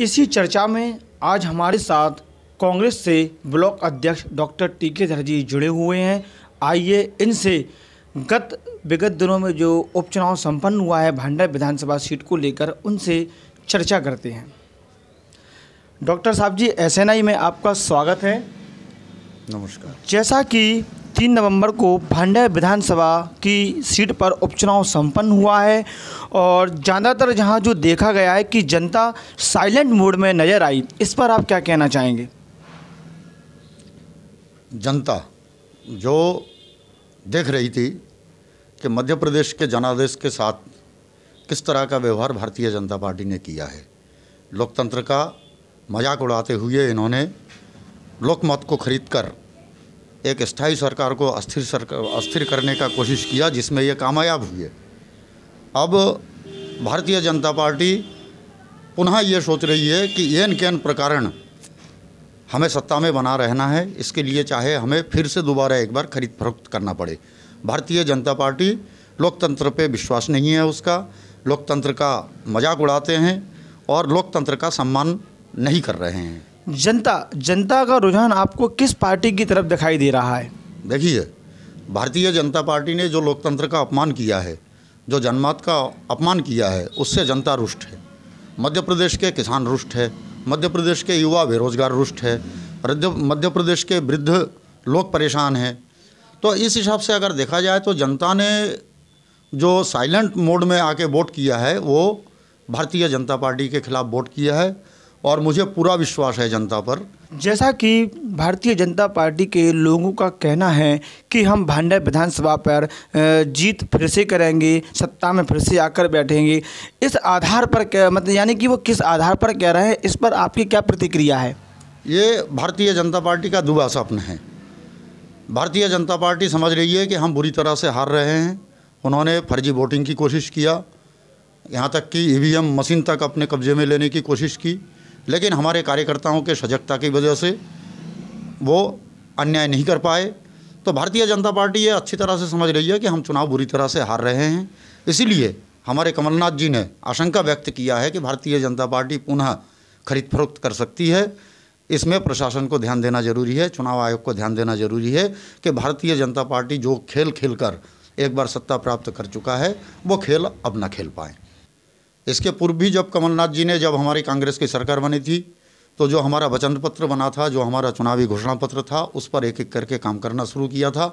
इसी चर्चा में आज हमारे साथ कांग्रेस से ब्लॉक अध्यक्ष डॉक्टर टी के जी जुड़े हुए हैं आइए इनसे गत विगत दिनों में जो उपचुनाव संपन्न हुआ है भंडार विधानसभा सीट को लेकर उनसे चर्चा करते हैं डॉक्टर साहब जी एस में आपका स्वागत है नमस्कार जैसा कि तीन नवंबर को भांडा विधानसभा की सीट पर उपचुनाव संपन्न हुआ है और ज़्यादातर जहां जो देखा गया है कि जनता साइलेंट मोड में नज़र आई इस पर आप क्या कहना चाहेंगे जनता जो देख रही थी कि मध्य प्रदेश के जनादेश के साथ किस तरह का व्यवहार भारतीय जनता पार्टी ने किया है लोकतंत्र का मजाक उड़ाते हुए इन्होंने लोकमत को खरीद कर एक स्थायी सरकार को अस्थिर सरकार अस्थिर करने का कोशिश किया जिसमें ये कामयाब हुए अब भारतीय जनता पार्टी पुनः ये सोच रही है कि एन केन प्रकारण हमें सत्ता में बना रहना है इसके लिए चाहे हमें फिर से दोबारा एक बार खरीद फरोख्त करना पड़े भारतीय जनता पार्टी लोकतंत्र पे विश्वास नहीं है उसका लोकतंत्र का मजाक उड़ाते हैं और लोकतंत्र का सम्मान नहीं कर रहे हैं जनता जनता का रुझान आपको किस पार्टी की तरफ दिखाई दे रहा है देखिए भारतीय जनता पार्टी ने जो लोकतंत्र का अपमान किया है जो जनमत का अपमान किया है उससे जनता रुष्ट है मध्य प्रदेश के किसान रुष्ट है मध्य प्रदेश के युवा बेरोजगार रुष्ट है मध्य प्रदेश के वृद्ध लोग परेशान हैं तो इस हिसाब से अगर देखा जाए तो जनता ने जो साइलेंट मोड में आके वोट किया है वो भारतीय जनता पार्टी के खिलाफ वोट किया है और मुझे पूरा विश्वास है जनता पर जैसा कि भारतीय जनता पार्टी के लोगों का कहना है कि हम भांडे विधानसभा पर जीत फिर से करेंगे सत्ता में फिर से आकर बैठेंगे इस आधार पर क्या मतलब यानी कि वो किस आधार पर कह रहे हैं इस पर आपकी क्या प्रतिक्रिया है ये भारतीय जनता पार्टी का दुबा स्वप्न है भारतीय जनता पार्टी समझ रही है कि हम बुरी तरह से हार रहे हैं उन्होंने फर्जी वोटिंग की कोशिश किया यहाँ तक कि ई मशीन तक अपने कब्जे में लेने की कोशिश की लेकिन हमारे कार्यकर्ताओं के सजगता की वजह से वो अन्याय नहीं कर पाए तो भारतीय जनता पार्टी ये अच्छी तरह से समझ रही है कि हम चुनाव बुरी तरह से हार रहे हैं इसीलिए हमारे कमलनाथ जी ने आशंका व्यक्त किया है कि भारतीय जनता पार्टी पुनः खरीद फरोख्त कर सकती है इसमें प्रशासन को ध्यान देना जरूरी है चुनाव आयोग को ध्यान देना जरूरी है कि भारतीय जनता पार्टी जो खेल खेल कर एक बार सत्ता प्राप्त कर चुका है वो खेल अब ना खेल पाएँ इसके पूर्व भी जब कमलनाथ जी ने जब हमारी कांग्रेस की सरकार बनी थी तो जो हमारा वचन पत्र बना था जो हमारा चुनावी घोषणा पत्र था उस पर एक एक करके काम करना शुरू किया था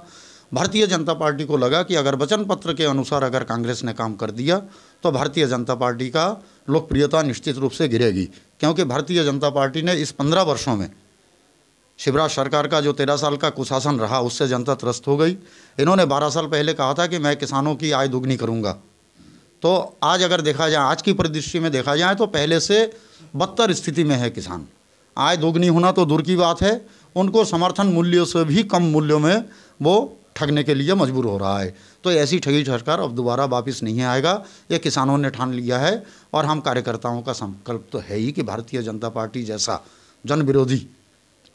भारतीय जनता पार्टी को लगा कि अगर वचन पत्र के अनुसार अगर कांग्रेस ने काम कर दिया तो भारतीय जनता पार्टी का लोकप्रियता निश्चित रूप से गिरेगी क्योंकि भारतीय जनता पार्टी ने इस पंद्रह वर्षों में शिवराज सरकार का जो तेरह साल का कुशासन रहा उससे जनता त्रस्त हो गई इन्होंने बारह साल पहले कहा था कि मैं किसानों की आय दुगनी करूँगा तो आज अगर देखा जाए आज की परिदृश्य में देखा जाए तो पहले से बदतर स्थिति में है किसान आय दोगुनी होना तो दूर की बात है उनको समर्थन मूल्यों से भी कम मूल्यों में वो ठगने के लिए मजबूर हो रहा है तो ऐसी ठगी सरकार अब दोबारा वापस नहीं आएगा ये किसानों ने ठान लिया है और हम कार्यकर्ताओं का संकल्प तो है ही कि भारतीय जनता पार्टी जैसा जन विरोधी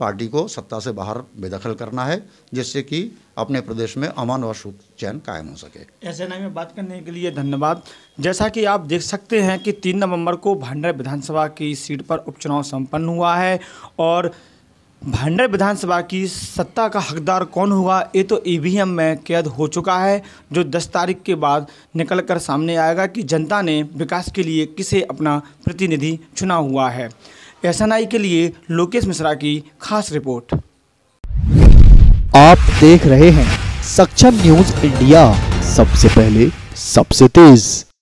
पार्टी को सत्ता से बाहर बेदखल करना है जिससे कि अपने प्रदेश में अमन और सुख चैन कायम हो सके ऐसे में बात करने के लिए धन्यवाद जैसा कि आप देख सकते हैं कि तीन नवंबर को भंडर विधानसभा की सीट पर उपचुनाव संपन्न हुआ है और भांडर विधानसभा की सत्ता का हकदार कौन हुआ ये तो ई में कैद हो चुका है जो 10 तारीख के बाद निकल कर सामने आएगा कि जनता ने विकास के लिए किसे अपना प्रतिनिधि चुना हुआ है एसएनआई के लिए लोकेश मिश्रा की खास रिपोर्ट आप देख रहे हैं सक्षम न्यूज इंडिया सबसे पहले सबसे तेज